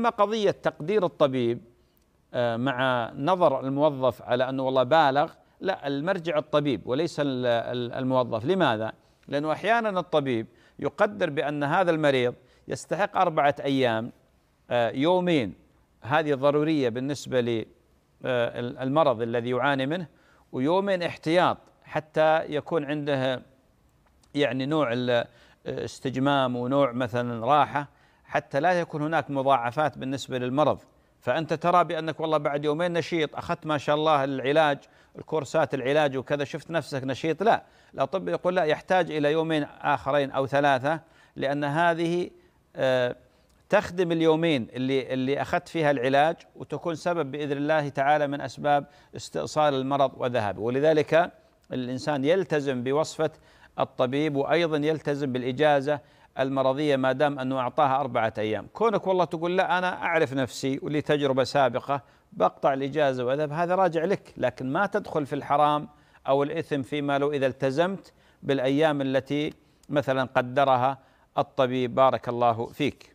أما قضية تقدير الطبيب آه، مع نظر الموظف على أنه والله بالغ لا المرجع الطبيب وليس الموظف لماذا؟ لأنه أحيانا الطبيب يقدر بأن هذا المريض يستحق أربعة أيام آه، يومين هذه ضرورية بالنسبة للمرض آه، الذي يعاني منه ويومين احتياط حتى يكون عنده يعني نوع استجمام ونوع مثلا راحة حتى لا يكون هناك مضاعفات بالنسبه للمرض فانت ترى بانك والله بعد يومين نشيط اخذت ما شاء الله العلاج الكورسات العلاج وكذا شفت نفسك نشيط لا الطب يقول لا يحتاج الى يومين اخرين او ثلاثه لان هذه آه، تخدم اليومين اللي اللي اخذت فيها العلاج وتكون سبب باذن الله تعالى من اسباب استئصال المرض وذهابه ولذلك الانسان يلتزم بوصفه الطبيب وأيضا يلتزم بالإجازة المرضية ما دام أنه أعطاها أربعة أيام كونك والله تقول لا أنا أعرف نفسي ولي تجربة سابقة بقطع الإجازة وأذهب هذا راجع لك لكن ما تدخل في الحرام أو الإثم فيما لو إذا التزمت بالأيام التي مثلا قدرها الطبيب بارك الله فيك